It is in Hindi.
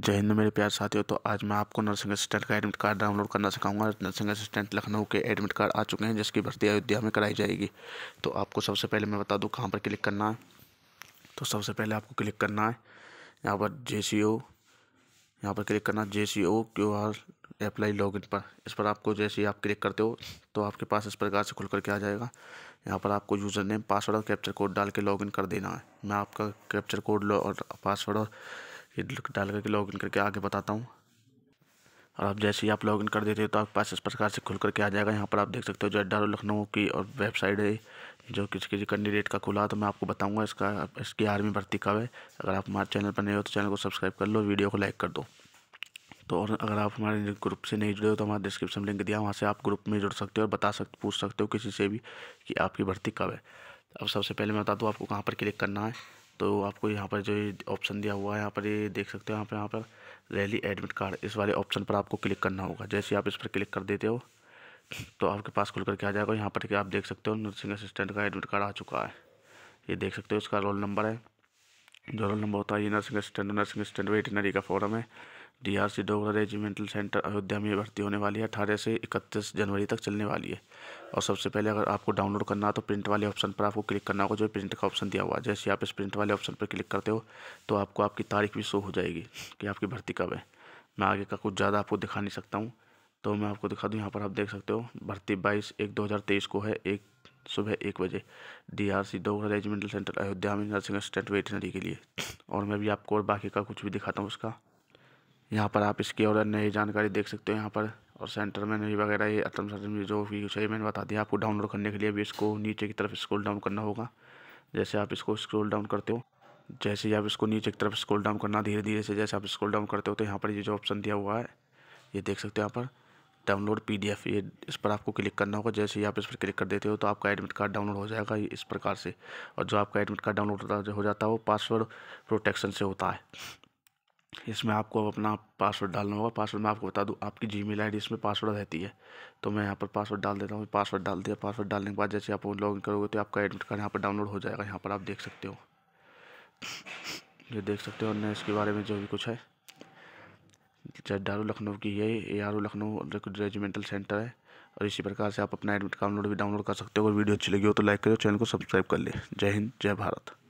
जय हिंद मेरे प्यार साथियों तो आज मैं आपको नर्सिंग असिस्टेंट का एडमिट कार्ड डाउनलोड करना सिखाऊंगा नर्सिंग असिस्टेंट लखनऊ के एडमिट कार्ड आ चुके हैं जिसकी भर्ती अयोध्या में कराई जाएगी तो आपको सबसे पहले मैं बता दूं कहाँ पर क्लिक करना है तो सबसे पहले आपको क्लिक करना है यहाँ पर जे सी ओ यहाँ पर क्लिक करना J C O Q R apply log in पर इस पर आपको जैसे ही आप क्लिक करते हो तो आपके पास इस प्रकार से खुल करके आ जाएगा यहाँ पर आपको यूज़र नेम पासवर्ड और कैप्चर कोड डाल के लॉगिन कर देना है मैं आपका कैप्चर कोड और पासवर्ड और ये डाल करके लॉग इन करके आगे बताता हूँ और आप जैसे ही आप लॉगिन कर देते हो तो आपके पास इस प्रकार से खुल करके आ जाएगा यहाँ पर आप देख सकते हो जो अड्डा लखनऊ की और वेबसाइट है जो किसी किसी कैंडिडेट का खुला तो मैं आपको बताऊँगा इसका इसकी आर्मी भर्ती कब है अगर आप हमारे चैनल पर नहीं हो तो चैनल को सब्सक्राइब कर लो वीडियो को लाइक कर दो तो और अगर आप हमारे ग्रुप से नहीं जुड़े हो तो हमारा डिस्क्रिप्शन लिंक दिया वहाँ से आप ग्रुप में जुड़ सकते हो और बता सकते पूछ सकते हो किसी से भी कि आपकी भर्ती कब है अब सबसे पहले मैं बता दूँ आपको कहाँ पर क्लिक करना है तो आपको यहाँ पर जो ये ऑप्शन दिया हुआ है यहाँ पर ये देख सकते हो यहाँ पर यहाँ पर रैली एडमिट कार्ड इस वाले ऑप्शन पर आपको क्लिक करना होगा जैसे आप इस पर क्लिक कर देते हो तो आपके पास खुल करके आ जाएगा यहाँ पर आप देख सकते हो नर्सिंग असिस्टेंट का एडमिट कार्ड आ चुका है ये देख सकते हो इसका रोल नंबर है जो रोल नंबर होता है ये nursing assistant nursing assistant veterinary का फॉरम है D R C Dogra regimental centre Ayodhya में भर्ती होने वाली है अठारह से इकतीस जनवरी तक चलने वाली है और सबसे पहले अगर आपको डाउनलोड करना है तो प्रिंट वाले ऑप्शन पर आपको क्लिक करना होगा जो प्रिंट का ऑप्शन दिया हुआ है जैसे आप इस प्रिंट वाले ऑप्शन पर क्लिक करते हो तो आपको आपकी तारीख भी शो हो जाएगी कि आपकी भर्ती कब है मैं आगे का कुछ ज़्यादा आपको दिखा नहीं सकता हूँ तो मैं आपको दिखा दूँ यहाँ पर आप देख सकते हो भर्ती बाईस एक दो हज़ार तेईस को है एक सुबह एक बजे D R C Dogra regimental centre Ayodhya में नर्सिंग असिस्टेंट वेटनरी के लिए और मैं भी आपको और बाकी का कुछ भी दिखाता हूँ उसका यहाँ पर आप इसकी और नई जानकारी देख सकते हो यहाँ पर और सेंटर में नहीं वगैरह ये अतम सतम जो भी कुछ है मैंने बता दिया आपको डाउनलोड करने के लिए भी इसको नीचे की तरफ स्क्रॉल डाउन करना होगा जैसे आप इसको स्क्रॉल डाउन करते हो जैसे ही आप इसको नीचे की तरफ स्क्रॉल डाउन करना धीरे धीरे से जैसे आप स्क्रॉल डाउन करते हो तो यहाँ पर ये जो ऑप्शन दिया हुआ है ये देख सकते हो यहाँ पर डाउनलोड पी ये इस पर आपको क्लिक करना होगा जैसे ही आप इस पर क्लिक कर देते हो तो आपका एडमिट कार्ड डाउनलोड हो जाएगा इस प्रकार से और जो आपका एडमिट कार्ड डाउनलोड हो जाता है वो पासवर्ड प्रोटेक्शन से होता है इसमें आपको अपना पासवर्ड डालना होगा पासवर्ड मैं आपको बता दूँ आपकी जी मेल इसमें पासवर्ड रहती है तो मैं यहाँ पर पासवर्ड डाल देता हूँ पासवर्ड डाल दिया पासवर्ड डालने के बाद जैसे आप लॉग इन करोगे तो आपका एडमिट कार्ड यहाँ पर डाउनलोड हो जाएगा यहाँ पर आप देख सकते हो ये देख सकते हो न इसके बारे में जो भी कुछ है चड्डारू लखनऊ की है A R Lucknow regimental centre है और इसी प्रकार से आप अपना एडमिट कार्ड डाउनलोड भी डाउनलोड कर सकते हो अगर वीडियो अच्छी लगी हो तो लाइक करो चैनल को सब्सक्राइब कर लें जय हिंद जय भारत